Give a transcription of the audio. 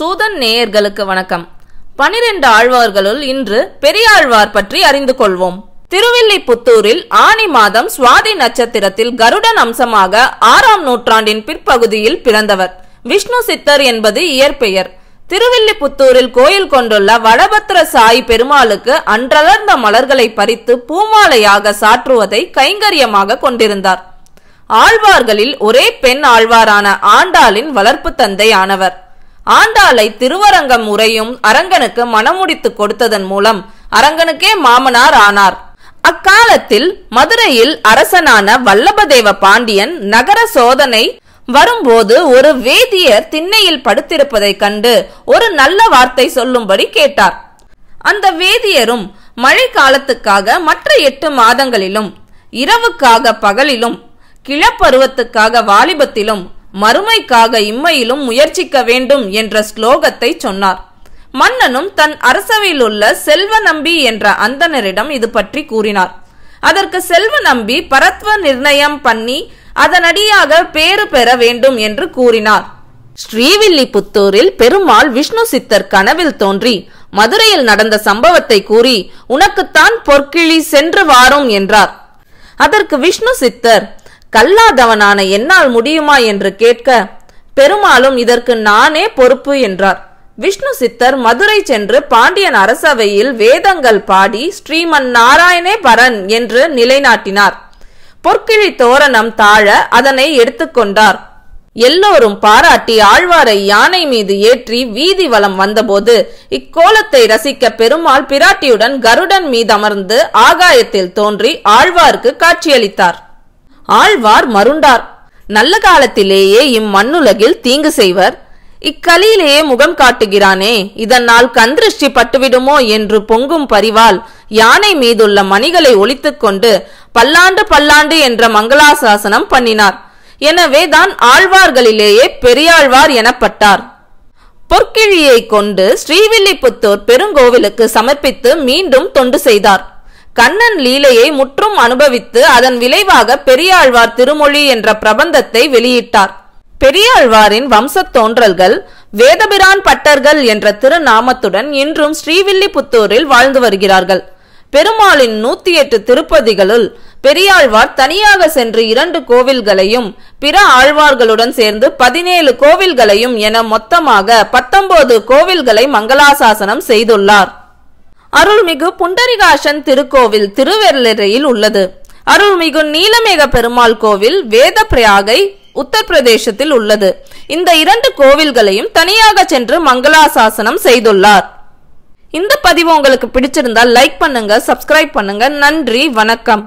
சூதன் நேயர்களுக்கு வணக்கம் பனிரெண்டு ஆழ்வார்களுள் இன்று பெரியாழ்வார் பற்றி அறிந்து கொள்வோம் திருவில்லிபுத்தூரில் ஆனி மாதம் சுவாதி நட்சத்திரத்தில் கருடன் அம்சமாக ஆறாம் நூற்றாண்டின் பிற்பகுதியில் பிறந்தவர் விஷ்ணு சித்தர் என்பது இயற்பெயர் திருவில்லிபுத்தூரில் கோயில் கொண்டுள்ள வடபத்திர சாய் பெருமாளுக்கு அன்றலர்ந்த மலர்களை பறித்து பூமாலையாக சாற்றுவதை கைங்கரியமாக கொண்டிருந்தார் ஆழ்வார்களில் ஒரே பெண் ஆழ்வாரான ஆண்டாளின் வளர்ப்பு தந்தை ஆனவர் ஆண்டாளை திருவரங்கம் உரையும் அரங்கனுக்கு மனமுடித்து கொடுத்ததன் மூலம் அரங்கனுக்கே மாமனார் ஆனார் அக்காலத்தில் மதுரையில் அரசனான வல்லபதேவ பாண்டியன் நகர சோதனை வரும்போது ஒரு வேதியர் திண்ணையில் படுத்திருப்பதைக் கண்டு ஒரு நல்ல வார்த்தை சொல்லும்படி கேட்டார் அந்த வேதியரும் மழை காலத்துக்காக மற்ற எட்டு மாதங்களிலும் இரவுக்காக பகலிலும் கிழப்பருவத்துக்காக வாலிபத்திலும் மறுமைக்காக இம்மையிலும் முயற்சிக்க வேண்டும் என்ற ஸ்லோகத்தை சொன்னார் மன்னனும் தன் அரசவையிலுள்ள செல்வ நம்பி என்ற அந்தனரிடம் இது பற்றி கூறினார் அதற்கு செல்வ நம்பி பரத்வ நிர்ணயம் பண்ணி அதனடியாக பேறு பெற வேண்டும் என்று கூறினார் ஸ்ரீவில்லிபுத்தூரில் பெருமாள் விஷ்ணு சித்தர் கனவில் தோன்றி மதுரையில் நடந்த சம்பவத்தை கூறி உனக்குத்தான் பொற்கிழி சென்று வாரும் என்றார் அதற்கு விஷ்ணு சித்தர் கல்லாதவனான என்னால் முடியுமா என்று கேட்க பெருமாளும் இதற்கு நானே பொறுப்பு என்றார் விஷ்ணு சித்தர் மதுரை சென்று பாண்டியன் அரசவையில் வேதங்கள் பாடி ஸ்ரீமன் நாராயணே பரன் என்று நிலைநாட்டினார் பொற்கிழி தோரணம் தாழ அதனை எடுத்துக்கொண்டார் எல்லோரும் பாராட்டி ஆழ்வாரை யானை மீது ஏற்றி வீதி வலம் வந்தபோது இக்கோலத்தை ரசிக்க பெருமாள் பிராட்டியுடன் கருடன் மீது அமர்ந்து ஆகாயத்தில் தோன்றி ஆழ்வார்க்கு காட்சியளித்தார் ஆழ்வார் மருண்டார் நல்ல காலத்திலேயே இம்மண்ணுலகில் தீங்கு செய்வர் இக்கலியிலேயே முகம் காட்டுகிறானே இதனால் கந்திருஷ்டி பட்டுவிடுமோ என்று பொங்கும் பரிவால் யானை மீதுள்ள மணிகளை ஒழித்துக்கொண்டு பல்லாண்டு பல்லாண்டு என்ற மங்களாசாசனம் பண்ணினார் எனவே தான் ஆழ்வார்களிலேயே பெரியாழ்வார் எனப்பட்டார் பொற்கிழியை கொண்டு ஸ்ரீவில்லிபுத்தூர் பெருங்கோவிலுக்கு சமர்ப்பித்து மீண்டும் தொண்டு செய்தார் கண்ணன் லீலையை முற்றும் அனுபவித்து அதன் விளைவாக பெரியாழ்வார் திருமொழி என்ற பிரபந்தத்தை வெளியிட்டார் பெரியாழ்வாரின் வம்சத் தோன்றல்கள் வேதபிரான் பட்டர்கள் என்ற திருநாமத்துடன் இன்றும் ஸ்ரீவில்லிபுத்தூரில் வாழ்ந்து வருகிறார்கள் பெருமாளின் நூத்தி எட்டு திருப்பதிகளுள் பெரியாழ்வார் தனியாக சென்று இரண்டு கோவில்களையும் பிற ஆழ்வார்களுடன் சேர்ந்து பதினேழு கோவில்களையும் என மொத்தமாக பத்தொன்பது கோவில்களை மங்களாசாசனம் செய்துள்ளார் அருள்மிகு புண்டரிகாசன் திருக்கோவில் திருவெல்லரையில் உள்ளது அருள்மிகு நீலமேக பெருமாள் கோவில் வேத பிரயாகை உத்தரப்பிரதேசத்தில் உள்ளது இந்த இரண்டு கோவில்களையும் தனியாக சென்று மங்களாசாசனம் செய்துள்ளார் இந்த பதிவு உங்களுக்கு பிடிச்சிருந்தால் லைக் பண்ணுங்க சப்ஸ்கிரைப் பண்ணுங்க நன்றி வணக்கம்